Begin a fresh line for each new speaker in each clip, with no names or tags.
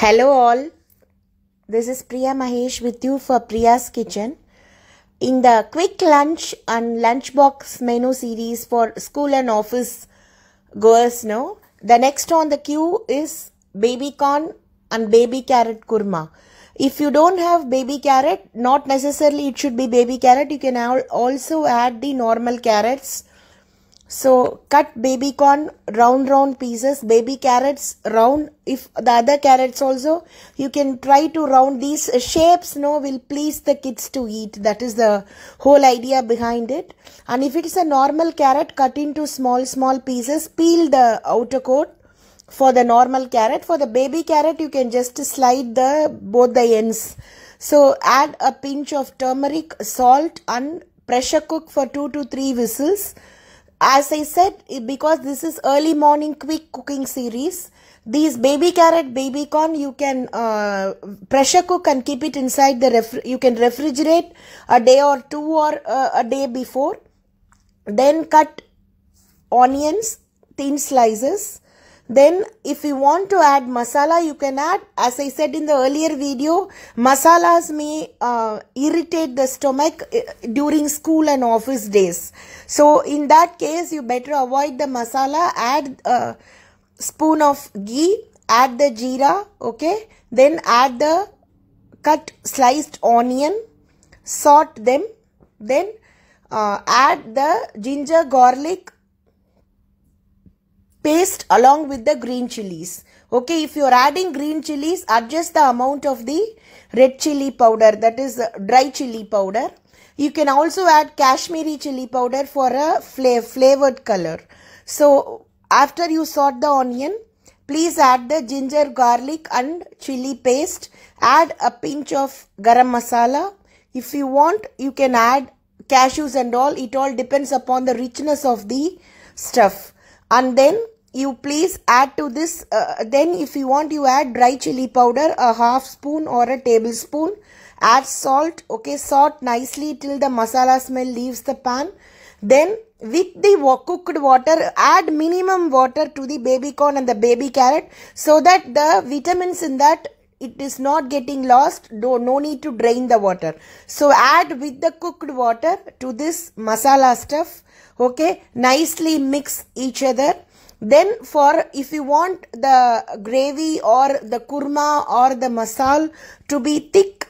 Hello, all. This is Priya Mahesh with you for Priya's Kitchen. In the quick lunch and lunchbox menu series for school and office goers, no, the next on the queue is baby corn and baby carrot kurma. If you don't have baby carrot, not necessarily it should be baby carrot, you can also add the normal carrots so cut baby corn round round pieces, baby carrots round. If the other carrots also, you can try to round these shapes, no, will please the kids to eat. That is the whole idea behind it. And if it is a normal carrot, cut into small, small pieces, peel the outer coat for the normal carrot. For the baby carrot, you can just slide the both the ends. So add a pinch of turmeric, salt and pressure cook for two to three whistles as I said, because this is early morning quick cooking series, these baby carrot, baby corn, you can uh, pressure cook and keep it inside the ref. You can refrigerate a day or two or uh, a day before. Then cut onions, thin slices. Then if you want to add masala, you can add. As I said in the earlier video, masalas may uh, irritate the stomach eh, during school and office days. So in that case, you better avoid the masala. Add a uh, spoon of ghee, add the jeera, okay. Then add the cut sliced onion, salt them. Then uh, add the ginger, garlic paste along with the green chilies. Okay, if you are adding green chilies, adjust the amount of the red chili powder that is uh, dry chili powder. You can also add Kashmiri chili powder for a flav flavored color. So after you sort the onion, please add the ginger, garlic and chili paste. Add a pinch of garam masala. If you want, you can add cashews and all. It all depends upon the richness of the stuff. And then you please add to this uh, then if you want you add dry chili powder a half spoon or a tablespoon add salt okay salt nicely till the masala smell leaves the pan then with the cooked water add minimum water to the baby corn and the baby carrot so that the vitamins in that it is not getting lost no, no need to drain the water so add with the cooked water to this masala stuff okay nicely mix each other then for if you want the gravy or the kurma or the masal to be thick,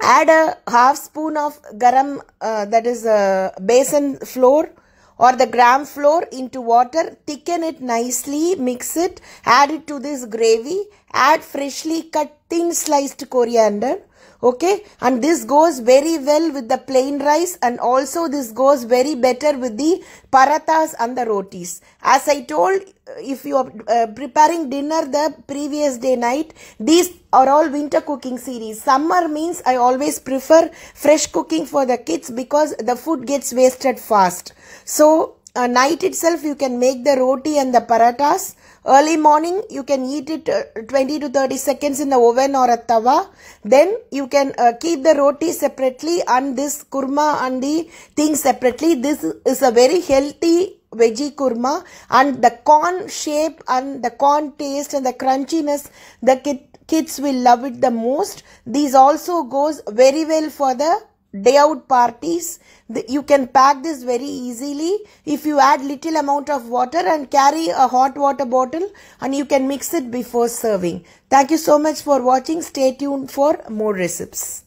add a half spoon of garam uh, that is a uh, basin flour or the gram flour into water, thicken it nicely, mix it, add it to this gravy, add freshly cut thin sliced coriander okay and this goes very well with the plain rice and also this goes very better with the parathas and the rotis as i told if you are uh, preparing dinner the previous day night these are all winter cooking series summer means i always prefer fresh cooking for the kids because the food gets wasted fast so uh, night itself you can make the roti and the parathas Early morning, you can eat it uh, 20 to 30 seconds in the oven or a tawa. Then you can uh, keep the roti separately and this kurma and the thing separately. This is a very healthy veggie kurma and the corn shape and the corn taste and the crunchiness, the kid, kids will love it the most. These also goes very well for the day out parties you can pack this very easily if you add little amount of water and carry a hot water bottle and you can mix it before serving thank you so much for watching stay tuned for more recipes